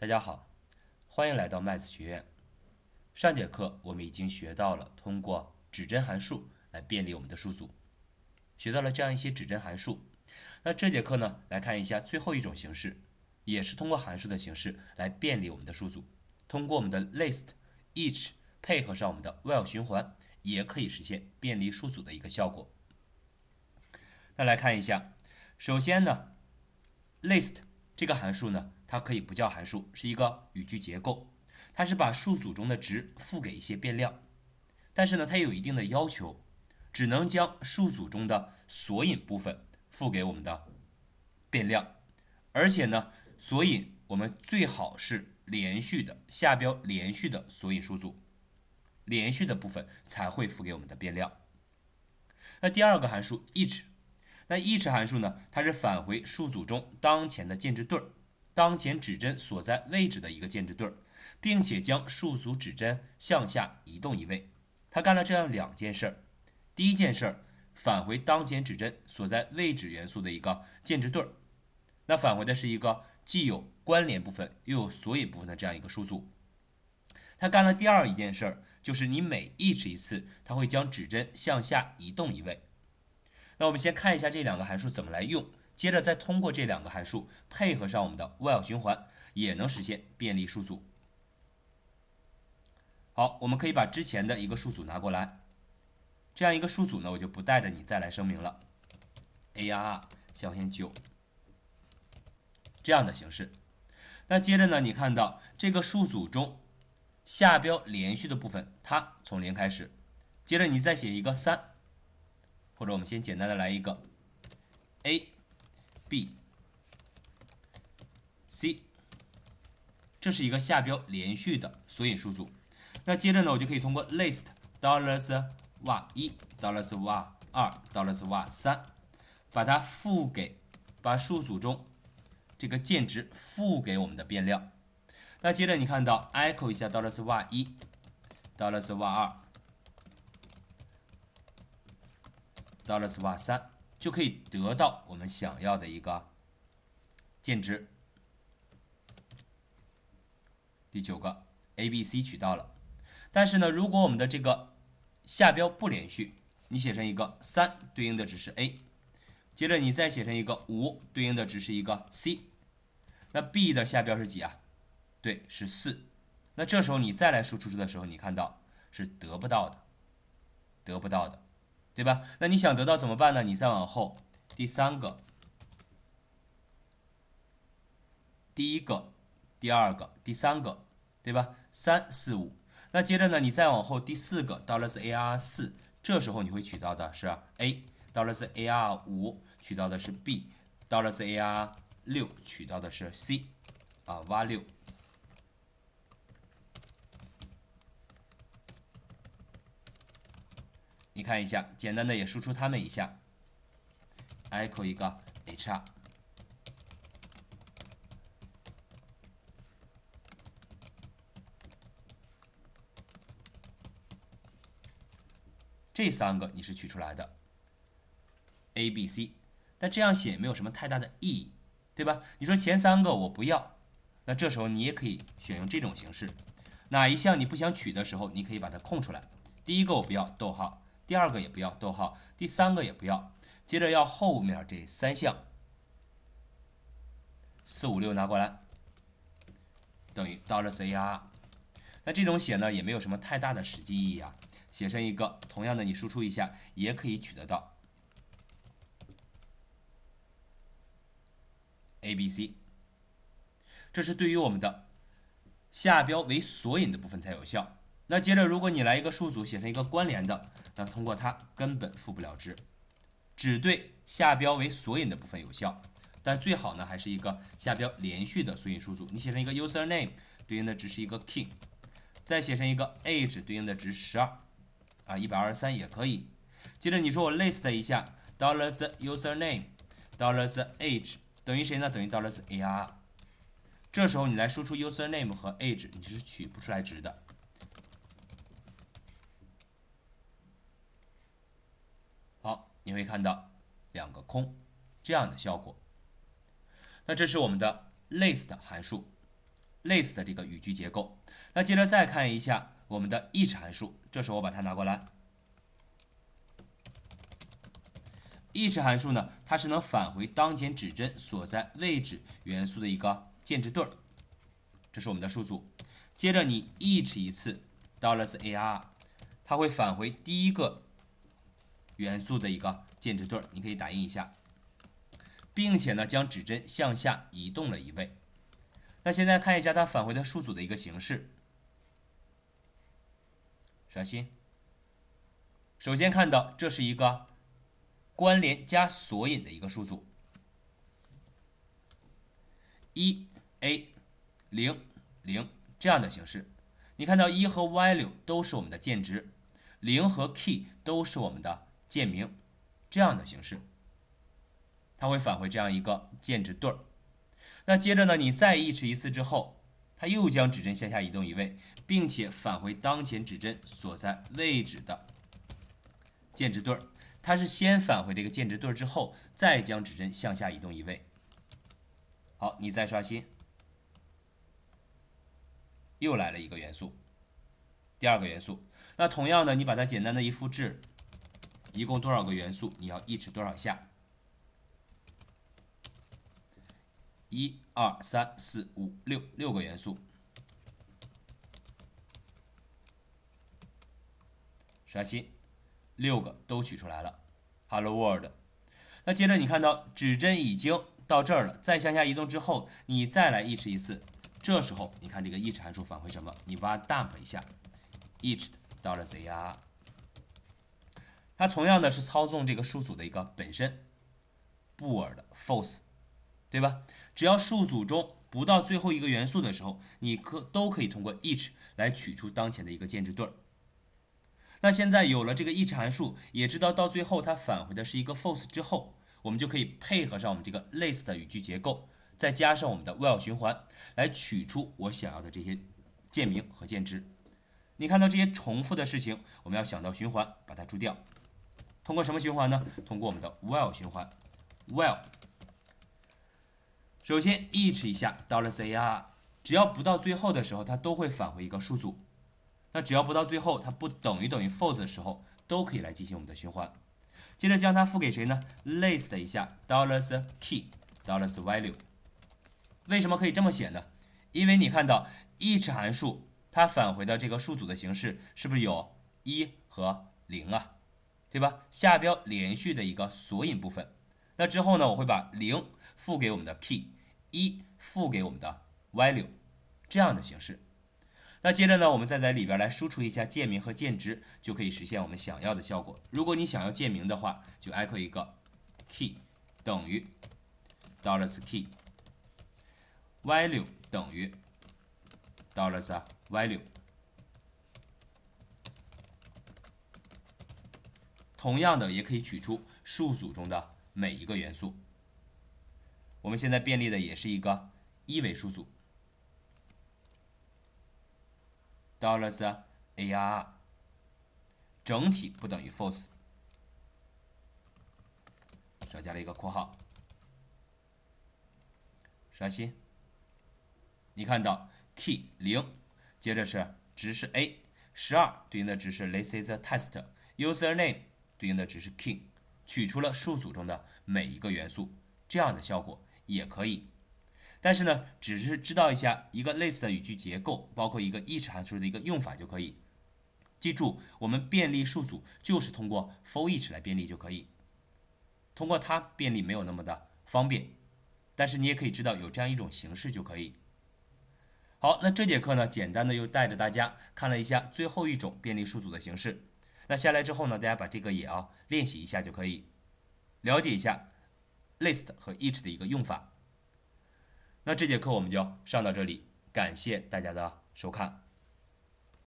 大家好，欢迎来到麦子学院。上节课我们已经学到了通过指针函数来便利我们的数组，学到了这样一些指针函数。那这节课呢，来看一下最后一种形式，也是通过函数的形式来便利我们的数组。通过我们的 list each 配合上我们的 while 循环，也可以实现便利数组的一个效果。那来看一下，首先呢，list。这个函数呢，它可以不叫函数，是一个语句结构。它是把数组中的值赋给一些变量，但是呢，它有一定的要求，只能将数组中的索引部分赋给我们的变量，而且呢，索引我们最好是连续的下标，连续的索引数组，连续的部分才会赋给我们的变量。那第二个函数，each。那 e a c h 函数呢？它是返回数组中当前的键值对儿，当前指针所在位置的一个键值对儿，并且将数组指针向下移动一位。它干了这样两件事儿：第一件事儿，返回当前指针所在位置元素的一个键值对儿。那返回的是一个既有关联部分又有索引部分的这样一个数组。它干了第二一件事儿，就是你每 e a c h 一次，它会将指针向下移动一位。那我们先看一下这两个函数怎么来用，接着再通过这两个函数配合上我们的 while 循环，也能实现便利数组。好，我们可以把之前的一个数组拿过来，这样一个数组呢，我就不带着你再来声明了，arr 下九这样的形式。那接着呢，你看到这个数组中下标连续的部分，它从零开始，接着你再写一个三。或者我们先简单的来一个，a，b，c，这是一个下标连续的索引数组。那接着呢，我就可以通过 list dollars y 一 d o l l a r s y 二 d o l l a r s y3，把它赋给把数组中这个键值赋给我们的变量。那接着你看到 echo 一下 dollars y 一 d o l l a r s y 二。Dollars 三就可以得到我们想要的一个键值。第九个 A B C 取到了，但是呢，如果我们的这个下标不连续，你写成一个三对应的只是 A，接着你再写成一个五对应的只是一个 C，那 B 的下标是几啊？对，是四。那这时候你再来输出的时候，你看到是得不到的，得不到的。对吧？那你想得到怎么办呢？你再往后，第三个，第一个，第二个，第三个，对吧？三四五。那接着呢？你再往后第四个，到了是 A r 四，这时候你会取到的是 A；到了是 A r 五，取到的是 B；到了是 A r 六，取到的是 C 啊，Y 六。你看一下，简单的也输出他们一下。echo 一个 hr，这三个你是取出来的，a、b、c。但这样写没有什么太大的意义，对吧？你说前三个我不要，那这时候你也可以选用这种形式。哪一项你不想取的时候，你可以把它空出来。第一个我不要，逗号。第二个也不要逗号，第三个也不要，接着要后面这三项，四五六拿过来，等于 dollar c r。那这种写呢也没有什么太大的实际意义啊，写成一个同样的你输出一下也可以取得到 a b c。这是对于我们的下标为索引的部分才有效。那接着，如果你来一个数组，写成一个关联的，那通过它根本赋不了值，只对下标为索引的部分有效。但最好呢，还是一个下标连续的索引数组。你写成一个 user name 对应的值是一个 k i n g 再写成一个 age 对应的值十二，啊，一百二十三也可以。接着你说我 list 一下 dollars user name，dollars age 等于谁呢？等于 dollars ar。这时候你来输出 user name 和 age，你是取不出来值的。你会看到两个空这样的效果。那这是我们的 list 函数，list 的这个语句结构。那接着再看一下我们的 each 函数，这时候我把它拿过来。each 函数呢，它是能返回当前指针所在位置元素的一个键值对儿。这是我们的数组，接着你 each 一次，dollars ar，它会返回第一个。元素的一个键值对，你可以打印一下，并且呢将指针向下移动了一位。那现在看一下它返回的数组的一个形式，刷新。首先看到这是一个关联加索引的一个数组，一 a 零零这样的形式。你看到一和 value 都是我们的键值，零和 key 都是我们的。建名这样的形式，它会返回这样一个键值对儿。那接着呢，你再一次一次之后，它又将指针向下移动一位，并且返回当前指针所在位置的键值对儿。它是先返回这个键值对儿之后，再将指针向下移动一位。好，你再刷新，又来了一个元素，第二个元素。那同样的，你把它简单的一复制。一共多少个元素？你要 each 多少下？一、二、三、四、五、六，六个元素。刷新，六个都取出来了。Hello World。那接着你看到指针已经到这儿了，再向下移动之后，你再来 each 一次。这时候你看这个 each 函数返回什么？你挖 dump 一下，each 到了 zr。它同样的是操纵这个数组的一个本身，布尔的 false，对吧？只要数组中不到最后一个元素的时候，你可都可以通过 each 来取出当前的一个键值对儿。那现在有了这个 each 函数，也知道到最后它返回的是一个 false 之后，我们就可以配合上我们这个 list 语句结构，再加上我们的 while 循环，来取出我想要的这些键名和键值。你看到这些重复的事情，我们要想到循环把它除掉。通过什么循环呢？通过我们的 while 循环。while 首先 each 一下 dollars a r 只要不到最后的时候，它都会返回一个数组。那只要不到最后，它不等于等于 false 的时候，都可以来进行我们的循环。接着将它赋给谁呢？list 一下 dollars key dollars value。为什么可以这么写呢？因为你看到 each 函数它返回的这个数组的形式，是不是有一和零啊？对吧？下标连续的一个索引部分。那之后呢，我会把零付给我们的 key，一付给我们的 value，这样的形式。那接着呢，我们再在里边来输出一下键名和键值，就可以实现我们想要的效果。如果你想要键名的话，就 echo 一个 key 等于 dollar's key，value 等于 dollar's value。同样的，也可以取出数组中的每一个元素。我们现在便利的也是一个一维数组，dollars_arr 整体不等于 false，少加了一个括号，刷新。你看到 key 零，接着是值是 a 十二对应的值是 this is a test username。对应的只是 k i n g 取出了数组中的每一个元素，这样的效果也可以。但是呢，只是知道一下一个类似的语句结构，包括一个 each 函数的一个用法就可以。记住，我们便利数组就是通过 for each 来便利就可以。通过它便利没有那么的方便，但是你也可以知道有这样一种形式就可以。好，那这节课呢，简单的又带着大家看了一下最后一种便利数组的形式。那下来之后呢，大家把这个也要练习一下就可以，了解一下，list 和 each 的一个用法。那这节课我们就上到这里，感谢大家的收看。